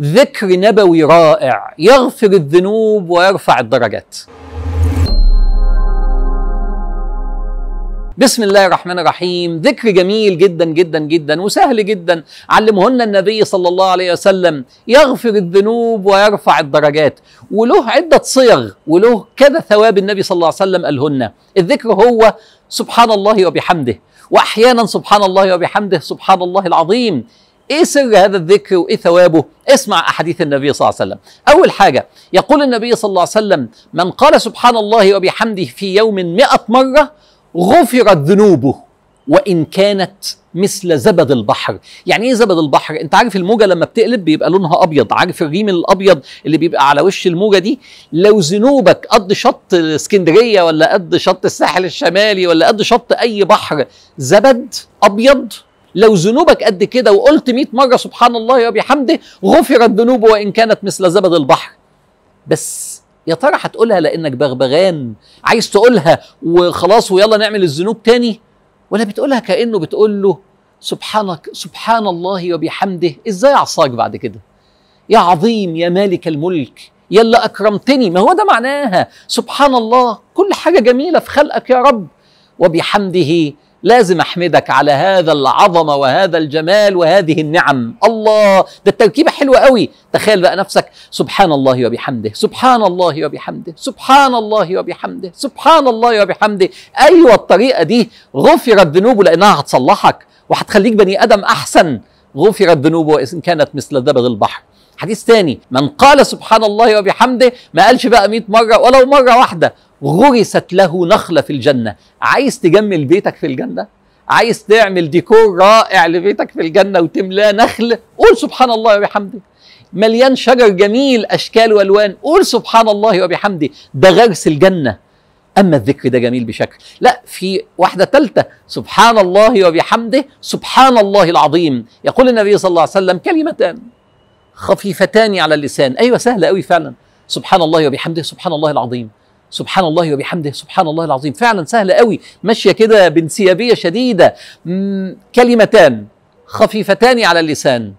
ذكر نبوي رائع يغفر الذنوب ويرفع الدرجات بسم الله الرحمن الرحيم ذكر جميل جدا جدا جدا وسهل جدا علمهن النبي صلى الله عليه وسلم يغفر الذنوب ويرفع الدرجات وله عدة صيغ وله كذا ثواب النبي صلى الله عليه وسلم قالهن الذكر هو سبحان الله وبحمده وأحيانا سبحان الله وبحمده سبحان الله العظيم ايه سر هذا الذكر وايه ثوابه؟ اسمع احاديث النبي صلى الله عليه وسلم. اول حاجه يقول النبي صلى الله عليه وسلم: من قال سبحان الله وبحمده في يوم مئة مره غفرت ذنوبه وان كانت مثل زبد البحر يعني ايه زبد البحر انت عارف الموجه لما بتقلب بيبقى لونها ابيض عارف الريم الابيض اللي بيبقى على وش الموجه دي لو ذنوبك قد شط اسكندريه ولا قد شط الساحل الشمالي ولا قد شط اي بحر زبد ابيض لو ذنوبك قد كده وقلت 100 مره سبحان الله وبحمده غفرت ذنوب وان كانت مثل زبد البحر بس يا ترى هتقولها لانك بغبغان عايز تقولها وخلاص ويلا نعمل الذنوب تاني ولا بتقولها كانه بتقول له سبحانك سبحان الله وبحمده ازاي اعصاك بعد كده يا عظيم يا مالك الملك يا اللي اكرمتني ما هو ده معناها سبحان الله كل حاجه جميله في خلقك يا رب وبحمده لازم احمدك على هذا العظمه وهذا الجمال وهذه النعم الله ده التركيبه حلوه قوي تخيل بقى نفسك سبحان الله وبحمده سبحان الله وبحمده سبحان الله وبحمده سبحان الله وبحمده ايوه الطريقه دي غفرت ذنوبه لانها هتصلحك وهتخليك بني ادم احسن غفرت ذنوبه وان كانت مثل دبغ البحر حديث تاني من قال سبحان الله وبحمده ما قالش بقى 100 مرة ولو مرة واحدة غرست له نخلة في الجنة عايز تجمل بيتك في الجنة عايز تعمل ديكور رائع لبيتك في الجنة وتملاه نخل قول سبحان الله وبحمده مليان شجر جميل أشكال وألوان قول سبحان الله وبحمده ده غرس الجنة أما الذكر ده جميل بشكل لا في واحدة ثالثة سبحان الله وبحمده سبحان الله العظيم يقول النبي صلى الله عليه وسلم كلمتان خفيفتان على اللسان ايوه سهله قوي فعلا سبحان الله وبحمده سبحان الله العظيم سبحان الله وبحمده سبحان الله العظيم فعلا سهله قوي ماشيه كده بانسيابيه شديده كلمتان خفيفتان على اللسان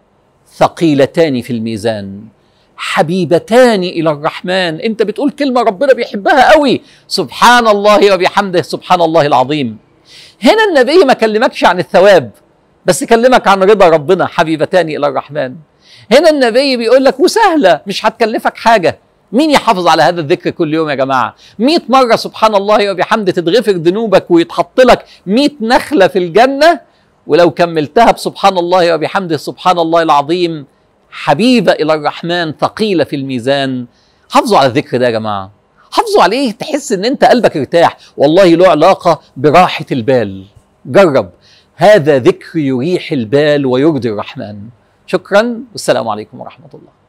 ثقيلتان في الميزان حبيبتان الى الرحمن انت بتقول كلمه ربنا بيحبها قوي سبحان الله وبحمده سبحان الله العظيم هنا النبي ما كلمكش عن الثواب بس كلمك عن رضا ربنا حبيبتان الى الرحمن هنا النبي بيقول لك وسهله مش هتكلفك حاجه مين يحافظ على هذا الذكر كل يوم يا جماعه 100 مره سبحان الله وبحمده تتغفر ذنوبك ويتحط لك 100 نخله في الجنه ولو كملتها بسبحان الله وبحمده سبحان الله العظيم حبيبه الى الرحمن ثقيله في الميزان حافظوا على الذكر ده يا جماعه حافظوا عليه تحس ان انت قلبك ارتاح والله له علاقه براحه البال جرب هذا ذكر يريح البال ويرضي الرحمن شكرا والسلام عليكم ورحمه الله